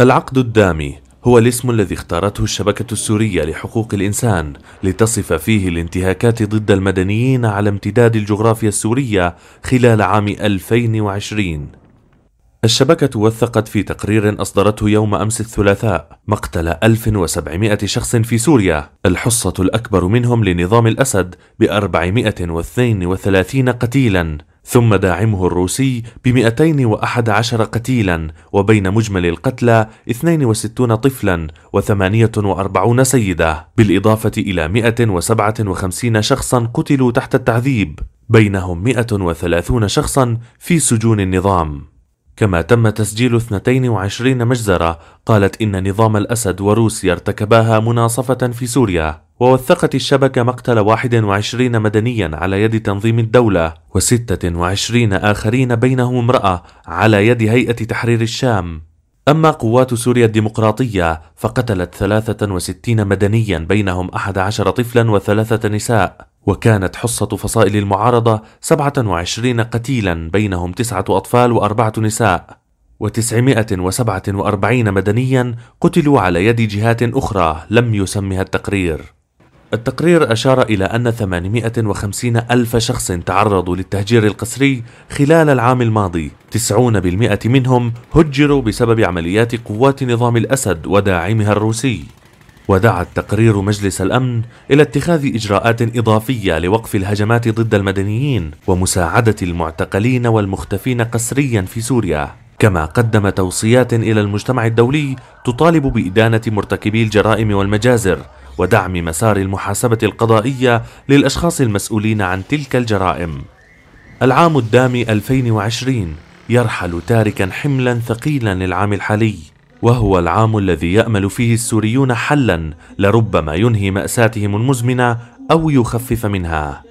العقد الدامي هو الاسم الذي اختارته الشبكة السورية لحقوق الإنسان لتصف فيه الانتهاكات ضد المدنيين على امتداد الجغرافيا السورية خلال عام 2020 الشبكة وثقت في تقرير أصدرته يوم أمس الثلاثاء مقتل 1700 شخص في سوريا الحصة الأكبر منهم لنظام الأسد ب 432 قتيلاً ثم داعمه الروسي ب 211 قتيلا وبين مجمل القتلى 62 طفلا و48 سيدة بالإضافة إلى 157 شخصا قتلوا تحت التعذيب بينهم 130 شخصا في سجون النظام كما تم تسجيل 22 مجزرة قالت إن نظام الأسد وروسيا ارتكباها مناصفة في سوريا ووثقت الشبكة مقتل 21 مدنيا على يد تنظيم الدولة وستة وعشرين آخرين بينهم امرأة على يد هيئة تحرير الشام أما قوات سوريا الديمقراطية فقتلت 63 مدنيا بينهم 11 طفلا وثلاثة نساء وكانت حصة فصائل المعارضة 27 قتيلا بينهم تسعة أطفال وأربعة نساء و947 مدنيا قتلوا على يد جهات أخرى لم يسمها التقرير التقرير أشار إلى أن 850 ألف شخص تعرضوا للتهجير القسري خلال العام الماضي 90% منهم هجروا بسبب عمليات قوات نظام الأسد وداعمها الروسي ودعا التقرير مجلس الامن الى اتخاذ اجراءات اضافيه لوقف الهجمات ضد المدنيين ومساعده المعتقلين والمختفين قسريا في سوريا كما قدم توصيات الى المجتمع الدولي تطالب بادانه مرتكبي الجرائم والمجازر ودعم مسار المحاسبة القضائية للأشخاص المسؤولين عن تلك الجرائم. العام الدامي 2020 يرحل تاركا حملا ثقيلا للعام الحالي، وهو العام الذي يأمل فيه السوريون حلا لربما ينهي مأساتهم المزمنة أو يخفف منها.